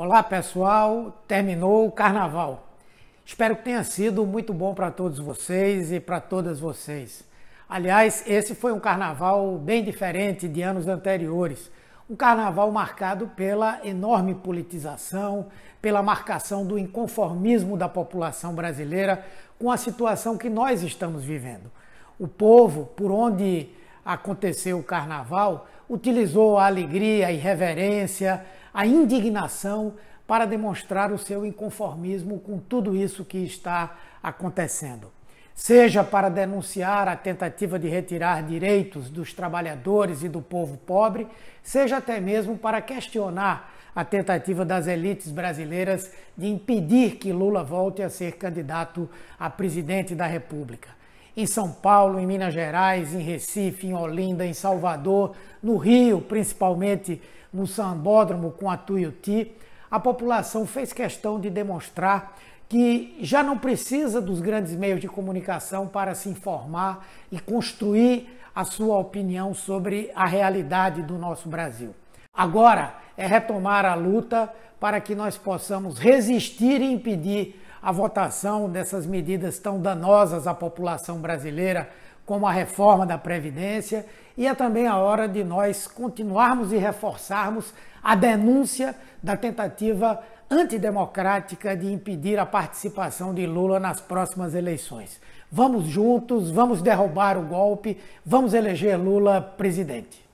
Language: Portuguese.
Olá pessoal, terminou o carnaval. Espero que tenha sido muito bom para todos vocês e para todas vocês. Aliás, esse foi um carnaval bem diferente de anos anteriores. Um carnaval marcado pela enorme politização, pela marcação do inconformismo da população brasileira com a situação que nós estamos vivendo. O povo, por onde aconteceu o carnaval, utilizou a alegria e reverência a indignação para demonstrar o seu inconformismo com tudo isso que está acontecendo. Seja para denunciar a tentativa de retirar direitos dos trabalhadores e do povo pobre, seja até mesmo para questionar a tentativa das elites brasileiras de impedir que Lula volte a ser candidato a presidente da República em São Paulo, em Minas Gerais, em Recife, em Olinda, em Salvador, no Rio, principalmente no Sambódromo com a Tuiuti, a população fez questão de demonstrar que já não precisa dos grandes meios de comunicação para se informar e construir a sua opinião sobre a realidade do nosso Brasil. Agora é retomar a luta para que nós possamos resistir e impedir a votação dessas medidas tão danosas à população brasileira, como a reforma da Previdência, e é também a hora de nós continuarmos e reforçarmos a denúncia da tentativa antidemocrática de impedir a participação de Lula nas próximas eleições. Vamos juntos, vamos derrubar o golpe, vamos eleger Lula presidente.